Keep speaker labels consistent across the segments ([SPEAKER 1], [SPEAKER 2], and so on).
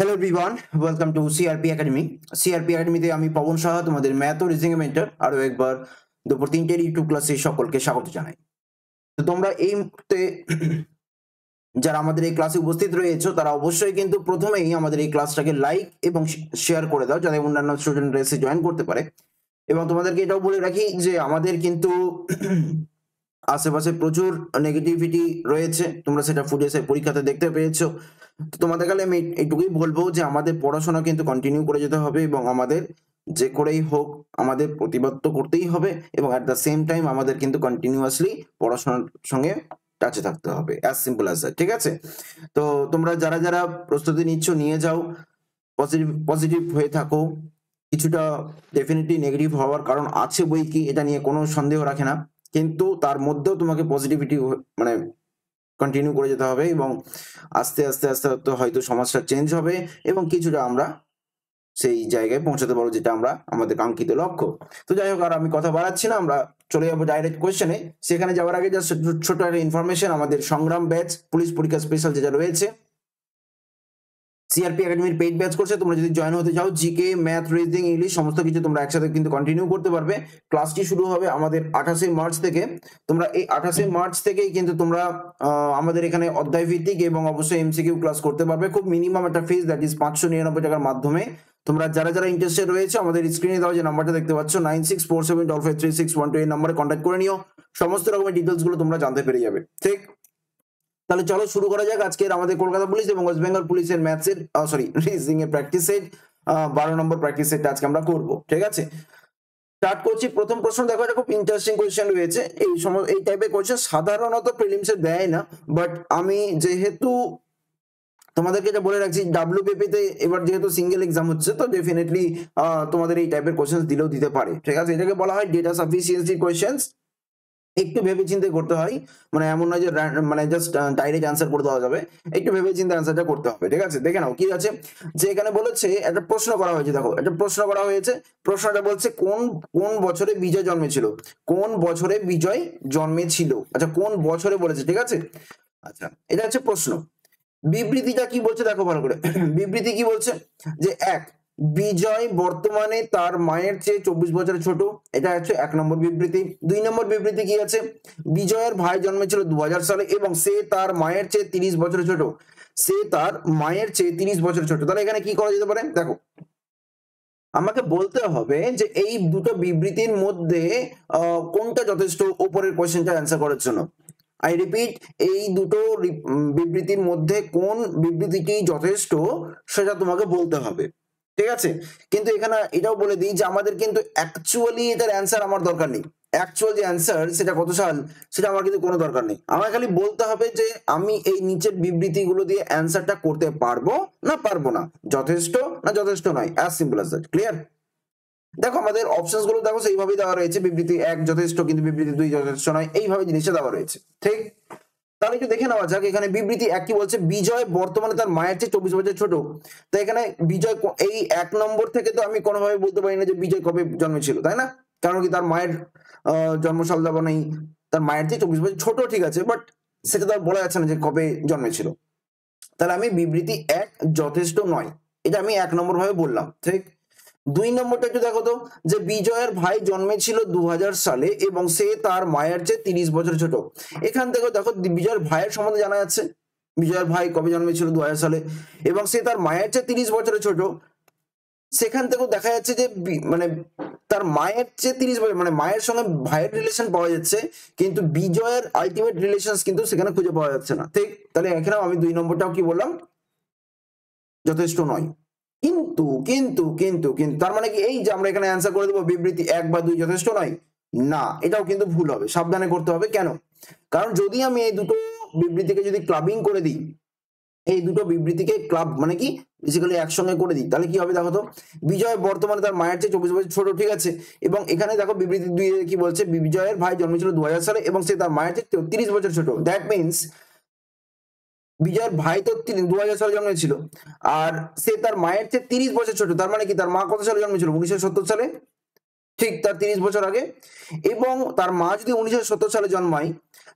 [SPEAKER 1] hello বিভান welcome to CRP academy CRP একাডেমিতে আমি পবন সাহা তোমাদের ম্যাথ ও রিজিং মেন্টার আরও একবার দুপুর তিনটের ইউটিউব ক্লাসে সকলকে স্বাগত জানাই তো তোমরা এই মুহূর্তে যারা আমাদের এই ক্লাসে উপস্থিত রয়েছে তারা অবশ্যই কিন্তু প্রথমেই আমাদের এই ক্লাসটাকে লাইক এবং শেয়ার করে দাও যাতে অন্যান্য স্টুডেন্টরা এসে জয়েন করতে পারে এবং তোমাদেরকে এটাও বলে রাখি যে আমাদের কিন্তু আশেপাশে প্রচুর নেগেটিভিটি রয়েছে তোমরা সেটা ফুটেছে পরীক্ষাতে দেখতে পেয়েছো তো তোমাদের কালে আমি এইটুকুই বলবো যে আমাদের পড়াশোনা কিন্তু কন্টিনিউ করে যেতে হবে এবং আমাদের যে করেই হোক আমাদের প্রতিবাদ তো করতেই হবে এবং অ্যাট দ্য সেম টাইম আমাদের কিন্তু কন্টিনিউয়াসলি পড়াশোনার সঙ্গে টাচে থাকতে হবে অ্যাজ সিম্পল অ্যাজ ঠিক আছে তো তোমরা যারা যারা প্রস্তুতি নিচ্ছ নিয়ে যাও পজিটিভ পজিটিভ হয়ে থাকো কিছুটা ডেফিনেটলি নেগেটিভ হওয়ার কারণ আছে বই কি এটা নিয়ে কোনো সন্দেহ রাখে না কিন্তু তার মধ্যেও তোমাকে পজিটিভিটি মানে কন্টিনিউ করে যেতে হবে এবং আস্তে আস্তে আস্তে আস্তে হয়তো সমাজটা চেঞ্জ হবে এবং কিছুটা আমরা সেই জায়গায় পৌঁছাতে পারবো যেটা আমরা আমাদের কাঙ্ক্ষিত লক্ষ্য তো যাই হোক আর আমি কথা বাড়াচ্ছি না আমরা চলে যাবো ডাইরেক্ট কোয়েশ্চেনে সেখানে যাওয়ার আগে জাস্ট ছোট একটা ইনফরমেশন আমাদের সংগ্রাম ব্যাচ পুলিশ পরীক্ষা স্পেশাল যেটা রয়েছে সিআরপি একাডেমির পেইড ব্যাচ করছে তোমরা যদি জয়েন হতে চাও জিকে ম্যাথ রিজনিং ইংলিশ সমস্ত কিছু তোমরা একসাথে কিন্তু কন্টিনিউ করতে পারবে ক্লাসটি শুরু হবে আমাদের আঠাশে মার্চ থেকে তোমরা এই আঠাশে মার্চ থেকেই কিন্তু তোমরা আমাদের এখানে অধ্যায় ভিত্তিক এবং অবশ্যই এমসিকিউ ক্লাস করতে পারবে খুব মিনিমাম একটা ফিস দ্যাট ইজ পাঁচশো নিরানব্বই টাকার মাধ্যমে তোমরা যারা যারা ইন্টারেস্টেড রয়েছে আমাদের স্ক্রিনে দেওয়া যে নাম্বারটা দেখতে পাচ্ছ nine six four seven double five three six one two এই নাম্বারে কন্ট্যাক্ট করে নিও সমস্ত রকমের ডিটেলসগুলো তোমরা জানতে পেরে যাবে ঠিক তাহলে চলো শুরু করা যাক আজকের আমাদের কলকাতা পুলিশ এবং ওয়েস্ট বেঙ্গল পুলিশের ম্যাচের সরি রেসিং এর প্র্যাকটিস সেট বারো নম্বর প্র্যাকটিস সেটটা আজকে আমরা করবো ঠিক আছে স্টার্ট করছি প্রথম প্রশ্ন দেখো এটা খুব ইন্টারেস্টিং কোয়েশ্চেন রয়েছে এই সময় এই টাইপের কোয়েশ্চেন সাধারণত প্রিলিমসে দেয় না বাট আমি যেহেতু তোমাদেরকে এটা বলে রাখছি তে এবার যেহেতু সিঙ্গেল এক্সাম হচ্ছে তো ডেফিনেটলি তোমাদের এই টাইপের কোয়েশ্চেন দিলেও দিতে পারে ঠিক আছে এটাকে বলা হয় ডেটা সাফিসিয়েন্সি কোয়েশ্চেন্স একটু ভেবে চিন্তে করতে হয় মানে এমন নয় যে মানে জাস্ট ডাইরেক্ট অ্যান্সার করে দেওয়া যাবে একটু ভেবে চিন্তে অ্যান্সারটা করতে হবে ঠিক আছে দেখে নাও কি আছে যে এখানে বলেছে একটা প্রশ্ন করা হয়েছে দেখো একটা প্রশ্ন করা হয়েছে প্রশ্নটা বলছে কোন কোন বছরে বিজয় জন্মেছিল কোন বছরে বিজয় জন্মেছিল আচ্ছা কোন বছরে বলেছে ঠিক আছে আচ্ছা এটা হচ্ছে প্রশ্ন বিবৃতিটা কি বলছে দেখো ভালো করে বিবৃতি কি বলছে যে এক বিজয় বর্তমানে তার মায়ের চেয়ে চব্বিশ বছরের ছোট এটা হচ্ছে এক নম্বর বিবৃতি দুই নম্বর বিবৃতি কি আছে বিজয়ের ভাই জন্মেছিল দু সালে এবং সে তার মায়ের চেয়ে তিরিশ বছরের ছোট সে তার মায়ের চেয়ে তিরিশ বছরের ছোট তাহলে এখানে কি করা যেতে পারে দেখো আমাকে বলতে হবে যে এই দুটো বিবৃতির মধ্যে কোনটা যথেষ্ট উপরের কোয়েশ্চেনটা অ্যান্সার করার জন্য আই রিপিট এই দুটো বিবৃতির মধ্যে কোন বিবৃতিটি যথেষ্ট সেটা তোমাকে বলতে হবে ঠিক আছে কিন্তু এখানে এটাও বলে দিই যে আমাদের কিন্তু অ্যাকচুয়ালি এটার অ্যান্সার আমার দরকার নেই অ্যাকচুয়াল যে অ্যান্সার সেটা কত সাল সেটা আমার কিন্তু কোনো দরকার নেই আমার খালি বলতে হবে যে আমি এই নিচের বিবৃতিগুলো দিয়ে অ্যান্সারটা করতে পারবো না পারবো না যথেষ্ট না যথেষ্ট নয় as simple as that clear দেখো আমাদের অপশন গুলো দেখো সেইভাবেই দেওয়া রয়েছে বিবৃতি এক যথেষ্ট কিন্তু বিবৃতি দুই যথেষ্ট নয় এইভাবে জিনিসটা দেওয়া রয়েছে ঠিক তাহলে একটু দেখে নেওয়া যাক এখানে বিবৃতি একই বলছে বিজয় বর্তমানে তার মায়ের চেয়ে চব্বিশ বছর ছোট তাই এখানে বিজয় এই এক নম্বর থেকে তো আমি কোনোভাবে বলতে পারি না যে বিজয় কবে জন্মেছিল তাই না কারণ কি তার মায়ের জন্ম শব্দাব নেই তার মায়ের চেয়ে চব্বিশ বছর ছোট ঠিক আছে বাট সেটা তো আর বলা যাচ্ছে না যে কবে জন্মেছিল তাহলে আমি বিবৃতি এক যথেষ্ট নয় এটা আমি এক নম্বর ভাবে বললাম ঠিক দুই নম্বরটা একটু দেখো তো যে বিজয়ের ভাই জন্মেছিল দু সালে এবং সে তার মায়ের চেয়ে তিরিশ বছর ছোট এখান থেকে দেখো বিজয়ের ভাইয়ের সম্বন্ধে জানা যাচ্ছে বিজয়ের ভাই কবে জন্মেছিল দু সালে এবং সে তার মায়ের চেয়ে তিরিশ বছরের ছোট সেখান থেকেও দেখা যাচ্ছে যে মানে তার মায়ের চেয়ে তিরিশ বছর মানে মায়ের সঙ্গে ভাইয়ের রিলেশন পাওয়া যাচ্ছে কিন্তু বিজয়ের আলটিমেট রিলেশন কিন্তু সেখানে খুঁজে পাওয়া যাচ্ছে না ঠিক তাহলে এখানেও আমি দুই নম্বরটাও কি বললাম যথেষ্ট নয় কিন্তু কিন্তু কিন্তু কিন্তু তার মানে কি এই যে আমরা এখানে অ্যান্সার করে দেবো বিবৃতি এক বা দুই যথেষ্ট নয় না এটাও কিন্তু ভুল হবে সাবধানে করতে হবে কেন কারণ যদি আমি এই দুটো বিবৃতিকে যদি ক্লাবিং করে দিই এই দুটো বিবৃতিকে ক্লাব মানে কি বেসিক্যালি একসঙ্গে করে দিই তাহলে কি হবে দেখো তো বিজয় বর্তমানে তার মায়ের চেয়ে চব্বিশ বছর ছোট ঠিক আছে এবং এখানে দেখো বিবৃতি দুই কি বলছে বিজয়ের ভাই জন্মেছিল দু সালে এবং সে তার মায়ের চেয়ে তিরিশ বছর ছোট দ্যাট মিনস বিজয়ের ভাই তো দু হাজার সালে জন্মেছিল আর সে তার মায়ের চেয়ে তিরিশ বছর ছোট তার মানে কি তার মা কত সালে জন্মেছিল উনিশশো সত্তর সালে ঠিক তার তিরিশ বছর আগে এবং তার মা যদি উনিশশো সত্তর সালে জন্মায়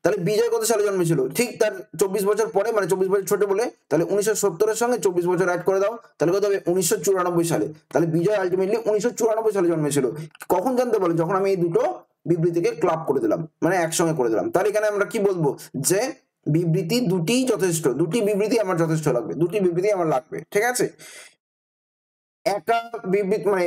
[SPEAKER 1] তাহলে বিজয় কত সালে জন্মেছিল ঠিক তার চব্বিশ বছর পরে মানে চব্বিশ বছর ছোট বলে তাহলে উনিশশো সত্তরের সঙ্গে চব্বিশ বছর অ্যাড করে দাও তাহলে কত হবে উনিশশো চুরানব্বই সালে তাহলে বিজয় আলটিমেটলি উনিশশো চুরানব্বই সালে জন্মেছিল কখন জানতে বলে যখন আমি এই দুটো বিবৃতিকে ক্লাব করে দিলাম মানে একসঙ্গে করে দিলাম তার এখানে আমরা কি বলবো যে বিবৃতি দুটি যথেষ্ট দুটি বিবৃতি আমার যথেষ্ট লাগবে দুটি বিবৃতি আমার লাগবে ঠিক আছে একটা বিবৃতি মানে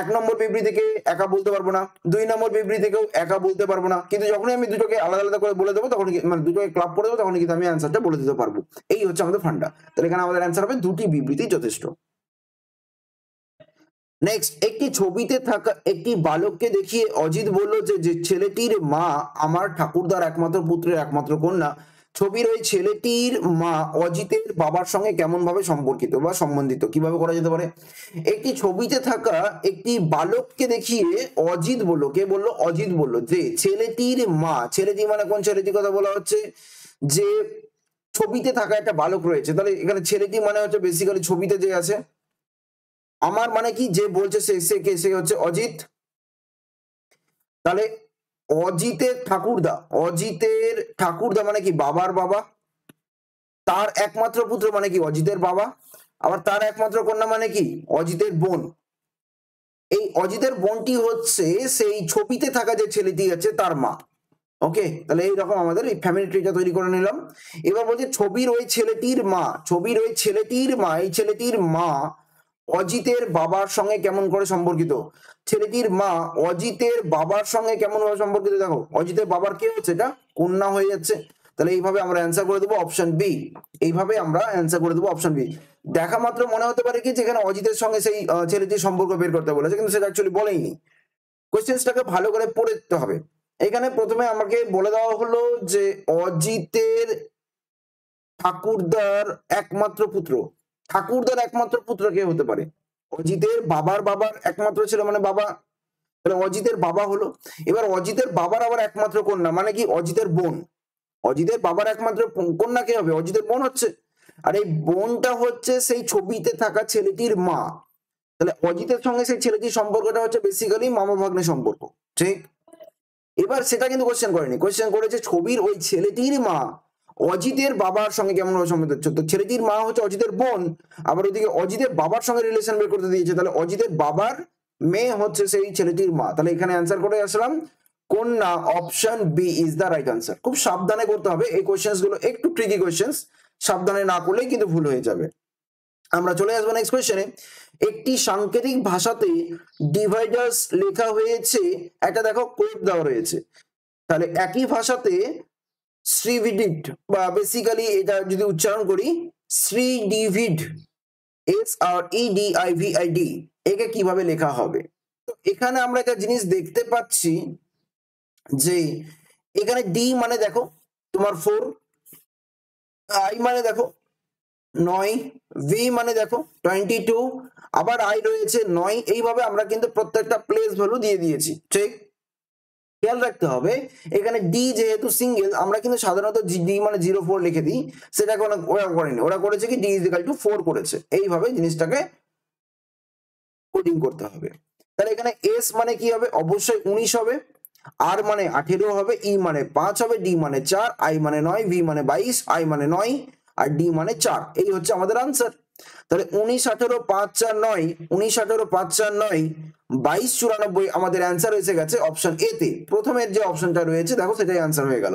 [SPEAKER 1] এক নম্বর বিবৃতিকে একা বলতে পারবো না দুই নম্বর বিবৃতিকেও একা বলতে পারবো না কিন্তু যখনই আমি দুটোকে আলাদা আলাদা করে বলে দেবো তখন মানে দুটোকে ক্লাব করে দেবো তখন কিন্তু আমি অ্যান্সারটা বলে দিতে পারবো এই হচ্ছে আমাদের ফান্ডা তাহলে এখানে আমাদের অ্যান্সার হবে দুটি বিবৃতি যথেষ্ট নেক্সট একটি ছবিতে থাকা একটি বালককে দেখিয়ে অজিত বলল যে যে ছেলেটির মা আমার ঠাকুরদার একমাত্র পুত্রের একমাত্র কন্যা ছবির ওই ছেলেটির মা অজিতের বাবার সঙ্গে কেমন ভাবে সম্পর্কিত বা সম্বন্ধিত কিভাবে করা যেতে পারে একটি ছবিতে থাকা একটি বালককে দেখিয়ে অজিত বললো কে বললো অজিত বললো যে ছেলেটির মা ছেলেটি মানে কোন ছেলেটির কথা বলা হচ্ছে যে ছবিতে থাকা একটা বালক রয়েছে তাহলে এখানে ছেলেটি মানে হচ্ছে বেসিক্যালি ছবিতে যে আছে আমার মানে কি যে বলছে সে সে কে সে হচ্ছে অজিত তাহলে অজিতের ঠাকুরদা অজিতের ঠাকুরদা মানে কি বাবার বাবা তার একমাত্র পুত্র মানে কি অজিতের বাবা আবার তার একমাত্র কন্যা মানে কি অজিতের বোন এই অজিতের বোনটি হচ্ছে সেই ছবিতে থাকা যে ছেলেটি আছে তার মা ওকে তাহলে এইরকম আমাদের এই ফ্যামিলি ট্রিটা তৈরি করে নিলাম এবার বলছে ছবির ওই ছেলেটির মা ছবির ওই ছেলেটির মা এই ছেলেটির মা অজিতের বাবার সঙ্গে কেমন করে সম্পর্কিত ছেলেটির মা অজিতের বাবার সঙ্গে কেমন ভাবে সম্পর্কিত দেখো অজিতের বাবার কে হচ্ছে এটা কন্যা হয়ে যাচ্ছে তাহলে এইভাবে আমরা অ্যান্সার করে দেবো অপশন বি এইভাবে আমরা অ্যান্সার করে দেবো অপশন বি দেখা মাত্র মনে হতে পারে কি যেখানে অজিতের সঙ্গে সেই ছেলেটির সম্পর্ক বের করতে বলেছে কিন্তু সেটা অ্যাকচুয়ালি বলেইনি কোয়েশ্চেন্সটাকে ভালো করে পড়ে দিতে হবে এখানে প্রথমে আমাকে বলে দেওয়া হলো যে অজিতের ঠাকুরদার একমাত্র পুত্র ঠাকুরদার একমাত্র পুত্র কে হতে পারে অজিতের বাবার বাবার একমাত্র ছিল মানে বাবা তাহলে মানে অজিতের বাবা হলো এবার অজিতের বাবার আবার একমাত্র কন্যা মানে কি অজিতের বোন অজিতের বাবার একমাত্র কন্যা কে হবে অজিতের বোন হচ্ছে আর এই বোনটা হচ্ছে সেই ছবিতে থাকা ছেলেটির মা তাহলে অজিতের সঙ্গে সেই ছেলেটির সম্পর্কটা হচ্ছে বেসিক্যালি মামা ভাগ্নে সম্পর্ক ঠিক এবার সেটা কিন্তু কোশ্চেন করেনি কোশ্চেন করেছে ছবির ওই ছেলেটির মা অজিতের বাবার সঙ্গে কেমনভাবে সম্বন্ধ হচ্ছে তো ছেলেটির মা হচ্ছে অজিতের বোন আবার ওইদিকে অজিতের বাবার সঙ্গে রিলেশন বের করতে দিয়েছে তাহলে অজিতের বাবার মেয়ে হচ্ছে সেই ছেলেটির মা তাহলে এখানে অ্যান্সার করে আসলাম কন্যা option B is the right answer খুব সাবধানে করতে হবে এই কোয়েশ্চেন্স গুলো একটু ট্রিকি কোয়েশ্চেন্স সাবধানে না করলেই কিন্তু ভুল হয়ে যাবে আমরা চলে আসবো নেক্সট কোয়েশ্চেনে একটি সাংকেতিক ভাষাতে ডিভাইডার্স লেখা হয়েছে একটা দেখো কোড দেওয়া রয়েছে তাহলে একই ভাষাতে শ্রীভিডিট বা বেসিক্যালি এটা যদি উচ্চারণ করি শ্রীডিভিড S R E D I V I D একে কিভাবে লেখা হবে তো এখানে আমরা একটা জিনিস দেখতে পাচ্ছি যে এখানে ডি মানে দেখো তোমার ফোর আই মানে দেখো নয় ভি মানে দেখো টোয়েন্টি টু আবার আই রয়েছে নয় এইভাবে আমরা কিন্তু প্রত্যেকটা প্লেস ভ্যালু দিয়ে দিয়েছি ঠিক খেয়াল রাখতে হবে এখানে ডি যেহেতু সিঙ্গেল আমরা কিন্তু সাধারণত ডি মানে জিরো ফোর লিখে দিই সেটা কোনো ওরা করেনি ওরা করেছে কি ডি ইজিক্যাল টু ফোর করেছে এইভাবে জিনিসটাকে কোডিং করতে হবে তাহলে এখানে এস মানে কি হবে অবশ্যই উনিশ হবে আর মানে আঠেরো হবে ই e মানে পাঁচ হবে ডি মানে চার আই মানে নয় ভি মানে বাইশ আই মানে নয় আর ডি মানে চার এই হচ্ছে আমাদের আনসার তাহলে উনিশ আঠেরো পাঁচ চার নয় উনিশ আঠেরো পাঁচ চার নয় বাইশ চুরানব্বই আমাদের অ্যান্সার হয়েছে গেছে অপশন এ তে প্রথমের যে অপশনটা রয়েছে দেখো সেটাই অ্যান্সার হয়ে গেল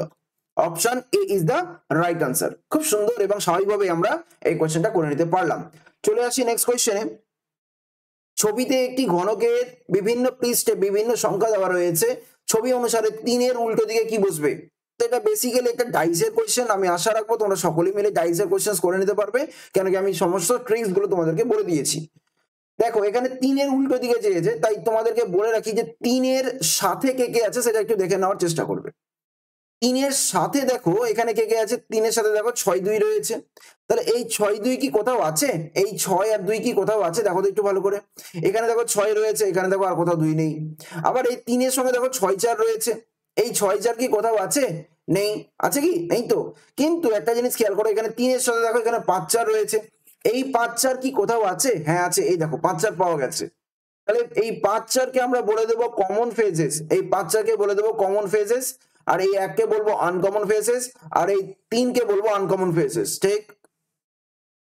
[SPEAKER 1] option A is the right answer খুব সুন্দর এবং স্বাভাবিকভাবে আমরা এই কোয়েশ্চেনটা করে নিতে পারলাম চলে আসি নেক্সট কোয়েশ্চেনে ছবিতে একটি ঘনকের বিভিন্ন পৃষ্ঠে বিভিন্ন সংখ্যা দেওয়া রয়েছে ছবি অনুসারে তিনের উল্টো দিকে কি বসবে তো এটা বেসিক্যালি একটা ডাইসের কোয়েশ্চেন আমি আশা রাখবো তোমরা সকলেই মিলে ডাইসের কোয়েশ্চেন করে নিতে পারবে কেন কি আমি সমস্ত ট্রিক্স গুলো তোমাদেরকে বলে দিয়েছি দেখো এখানে তিনের উল্টো দিকে চেয়েছে তাই তোমাদেরকে বলে রাখি যে তিনের সাথে কে কে আছে সেটা একটু দেখে নেওয়ার চেষ্টা করবে তিনের সাথে দেখো এখানে কে কে আছে তিনের সাথে দেখো ছয় দুই রয়েছে তাহলে এই ছয় দুই কি কোথাও আছে এই ছয় আর দুই কি কোথাও আছে দেখো তো একটু ভালো করে এখানে দেখো ছয় রয়েছে এখানে দেখো আর কোথাও দুই নেই আবার এই তিনের সঙ্গে দেখো ছয় চার রয়েছে এই ছয় চার কি কোথাও আছে নেই আছে কি নেই তো কিন্তু একটা জিনিস খেয়াল করো এখানে তিনের সাথে দেখো এখানে পাঁচ চার রয়েছে এই পাঁচ চার কি কোথাও আছে হ্যাঁ আছে এই দেখো পাঁচ চার পাওয়া গেছে তাহলে এই পাঁচ চারকে আমরা বলে দেবো কমন ফেজেস এই পাঁচ চারকে বলে দেবো কমন ফেজেস আর এই এককে বলবো আনকমন ফেজেস আর এই তিনকে বলবো আনকমন ফেজেস ঠিক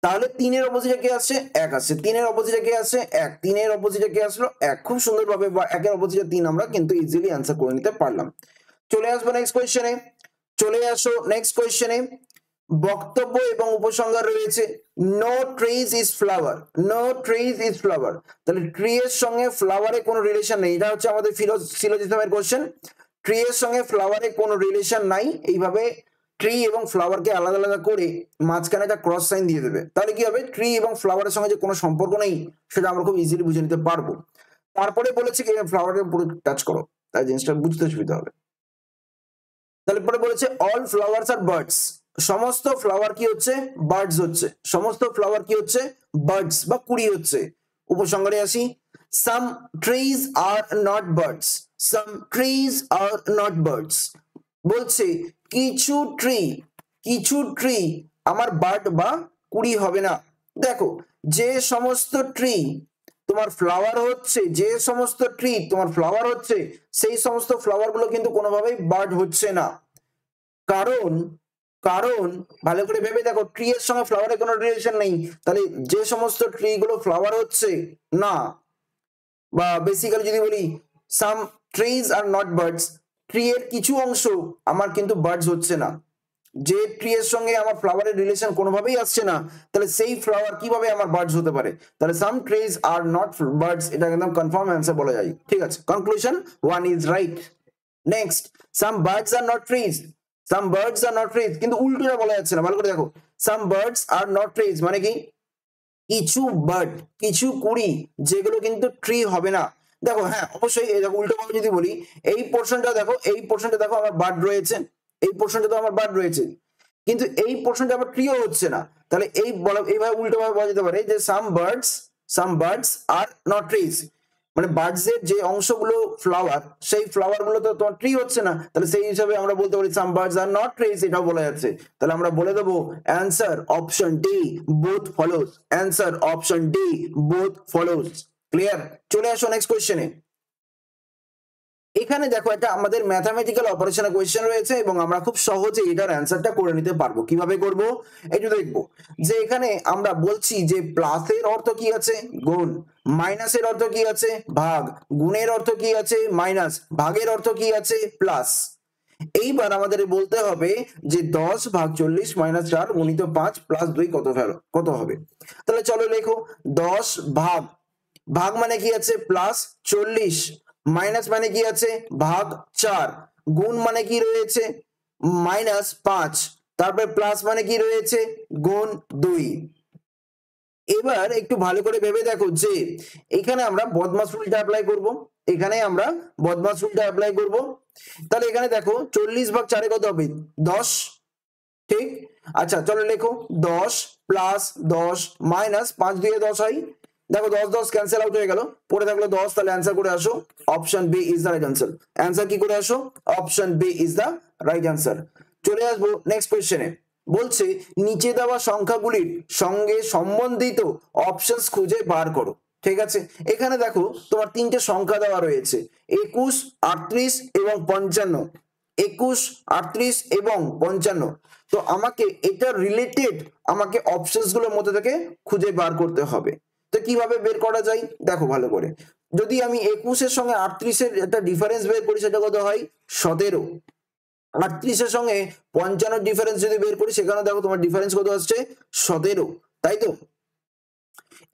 [SPEAKER 1] তাহলে তিনের অপোজিটে কে আসছে এক আসছে তিনের অপোজিটে কে আসছে এক তিনের অপোজিটে কে আসলো এক খুব সুন্দরভাবে একের অপোজিটে তিন আমরা কিন্তু ইজিলি অ্যান্সার করে নিতে পারলাম চলে আসবো নেক্সট কোয়েশ্চেনে চলে আসো নেক্সট কোয়েশ্চেনে বক্তব্য এবং উপসংহার রয়েছে no trees is flower no trees is flower তাহলে ট্রি এর সঙ্গে ফ্লাওয়ারে কোনো রিলেশন নেই এটা হচ্ছে আমাদের ফিলোজিজমের কোশ্চেন ট্রি এর সঙ্গে ফ্লাওয়ারে কোনো রিলেশন নাই এইভাবে ট্রি এবং ফ্লাওয়ারকে আলাদা আলাদা করে মাঝখানে একটা ক্রস সাইন দিয়ে দেবে তাহলে কি হবে ট্রি এবং ফ্লাওয়ারের সঙ্গে যে কোনো সম্পর্ক নেই সেটা আমরা খুব ইজিলি বুঝে নিতে পারবো তারপরে বলেছে কি ফ্লাওয়ারের পুরো টাচ করো তাই জিনিসটা বুঝতে সুবিধা হবে তারপরে বলেছে অল ফ্লাওয়ার্স আর বার্ডস সমস্ত ফ্লাওয়ার কি হচ্ছে বার্ডস হচ্ছে সমস্ত ফ্লাওয়ার কি হচ্ছে বার্ডস বা কুড়ি হচ্ছে উপসংহারে আসি some trees are not birds some trees are not birds বলছে কিছু ট্রি কিছু ট্রি আমার বার্ড বা কুড়ি হবে না দেখো যে সমস্ত ট্রি তোমার ফ্লাওয়ার হচ্ছে যে সমস্ত ট্রি তোমার ফ্লাওয়ার হচ্ছে সেই সমস্ত ফ্লাওয়ারগুলো কিন্তু কোনোভাবেই বার্ড হচ্ছে না কারণ কারণ ভালো করে ভেবে দেখো ট্রি এর সঙ্গে ফ্লাওয়ারের কোনো রিলেশন নেই তাহলে যে সমস্ত ট্রি গুলো ফ্লাওয়ার হচ্ছে না বা বেসিক্যালি যদি বলি some trees are not birds tree এর কিছু অংশ আমার কিন্তু বার্ডস হচ্ছে না যে ট্রি এর সঙ্গে আমার ফ্লাওয়ারের রিলেশন কোনোভাবেই আসছে না তাহলে সেই ফ্লাওয়ার কিভাবে আমার বার্ডস হতে পারে তাহলে some trees are not birds এটা একদম কনফার্ম অ্যান্সার বলা যায় ঠিক আছে conclusion one is right next some birds are not trees some birds are not trees কিন্তু উল্টোটা বলা যাচ্ছে না ভালো করে দেখো some birds are not trees মানে কি কিছু বার্ড কিছু কুড়ি যেগুলো কিন্তু ট্রি হবে না দেখো হ্যাঁ অবশ্যই দেখো উল্টোভাবে যদি বলি এই পোর্শনটা দেখো এই পোর্শনটা দেখো আমার বার্ড রয়েছে এই পোর্শনটা তো আমার বার্ড রয়েছে কিন্তু এই পোর্শনটা আমার প্রিয় হচ্ছে না তাহলে এই এইভাবে উল্টোভাবে বলা যেতে পারে যে some birds some birds are not trees মানে বার্ডস এর যে অংশগুলো ফ্লাওয়ার সেই ফ্লাওয়ার গুলো তো তোমার ট্রি হচ্ছে না তাহলে সেই হিসাবে আমরা বলতে পারি some birds are not trees এটাও বলা যাচ্ছে তাহলে আমরা বলে দেবো answer option D both follows answer option D both follows clear চলে আসো নেক্সট কোয়েশ্চেনে এখানে দেখো একটা আমাদের ম্যাথামেটিক্যাল অপারেশনের কোয়েশ্চেন রয়েছে এবং আমরা খুব সহজে এটার অ্যান্সারটা করে নিতে পারবো কিভাবে করব একটু দেখবো যে এখানে আমরা বলছি যে প্লাসের অর্থ কি আছে গুণ মাইনাসের অর্থ কি আছে ভাগ গুণের অর্থ কি আছে মাইনাস ভাগের অর্থ কি আছে প্লাস এইবার আমাদের বলতে হবে যে দশ ভাগ চল্লিশ মাইনাস চার গুণিত পাঁচ প্লাস দুই কত ফেলো কত হবে তাহলে চলো লেখো দশ ভাগ ভাগ মানে কি আছে প্লাস চল্লিশ মাইনাস মানে কি আছে ভাগ চার গুণ মানে কি রয়েছে মাইনাস পাঁচ তারপরে প্লাস মানে কি রয়েছে গুণ দুই এবার একটু ভালো করে ভেবে দেখো যে এখানে আমরা বদমাস রুলটা অ্যাপ্লাই করব এখানে আমরা বদমাস রুলটা অ্যাপ্লাই করব তাহলে এখানে দেখো চল্লিশ ভাগ চারে কত হবে দশ ঠিক আচ্ছা চলো লেখো দশ প্লাস দশ মাইনাস পাঁচ দিয়ে দশ হয় দেখো দশ দশ ক্যান্সেল আউট হয়ে গেল পড়ে থাকলো দশ তাহলে অ্যান্সার করে আসো option B is the right answer answer কি করে আসো option B is the right answer চলে আসবো নেক্সট কোয়েশ্চেনে বলছে নিচে দেওয়া সংখ্যাগুলির সঙ্গে সম্বন্ধিত অপশনস খুঁজে বার করো ঠিক আছে এখানে দেখো তোমার তিনটে সংখ্যা দেওয়া রয়েছে একুশ আটত্রিশ এবং পঞ্চান্ন একুশ আটত্রিশ এবং পঞ্চান্ন তো আমাকে এটা রিলেটেড আমাকে গুলোর মধ্যে থেকে খুঁজে বার করতে হবে তো কিভাবে বের করা যায় দেখো ভালো করে যদি আমি একুশের সঙ্গে আটত্রিশের একটা ডিফারেন্স বের করি সেটা কত হয় সতেরো আটত্রিশের সঙ্গে পঞ্চান্ন ডিফারেন্স যদি বের করি সেখানে দেখো তোমার ডিফারেন্স কত আসছে সতেরো তাই তো